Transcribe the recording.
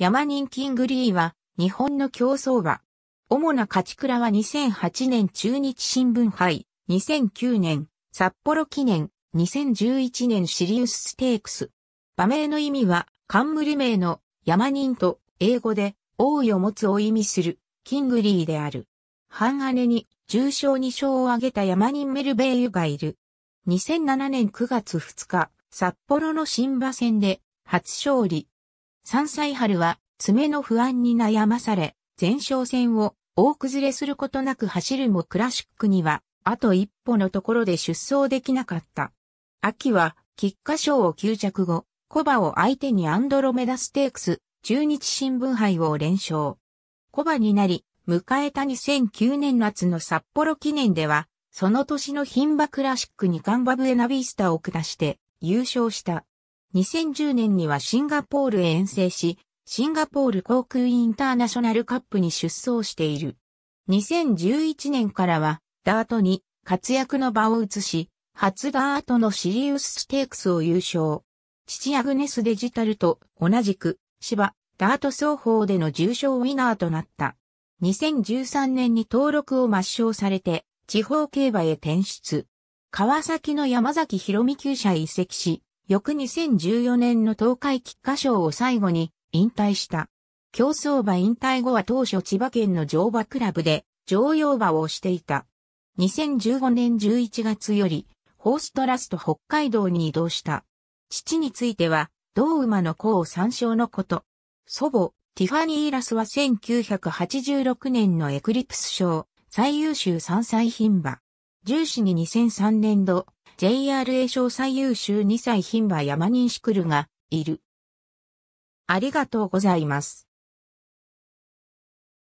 山人キングリーは、日本の競争馬。主な勝ち倉は2008年中日新聞杯、2009年、札幌記念、2011年シリウスステークス。馬名の意味は、冠名の山人と英語で王位を持つを意味するキングリーである。半姉に重賞2勝を挙げた山人メルベイユがいる。2007年9月2日、札幌の新馬戦で初勝利。山菜春は爪の不安に悩まされ、前哨戦を大崩れすることなく走るもクラシックには、あと一歩のところで出走できなかった。秋は、菊花賞を吸着後、コバを相手にアンドロメダステークス、中日新聞杯を連勝。コバになり、迎えた2009年夏の札幌記念では、その年の牝馬クラシックにカンバブエナビースタを下して優勝した。2010年にはシンガポールへ遠征し、シンガポール航空インターナショナルカップに出走している。2011年からは、ダートに活躍の場を移し、初ダートのシリウスステークスを優勝。父アグネスデジタルと同じく、芝、ダート双方での重賞ウィナーとなった。2013年に登録を抹消されて、地方競馬へ転出。川崎の山崎博美厩舎移籍し、翌2014年の東海菊花賞を最後に引退した。競走馬引退後は当初千葉県の乗馬クラブで乗用馬をしていた。2015年11月よりホーストラスト北海道に移動した。父については同馬の子を参照のこと。祖母、ティファニー・ラスは1986年のエクリプス賞最優秀三歳牝馬。重視に2003年度、JRA 賞最優秀2歳牝馬山人シクルがいる。ありがとうございます。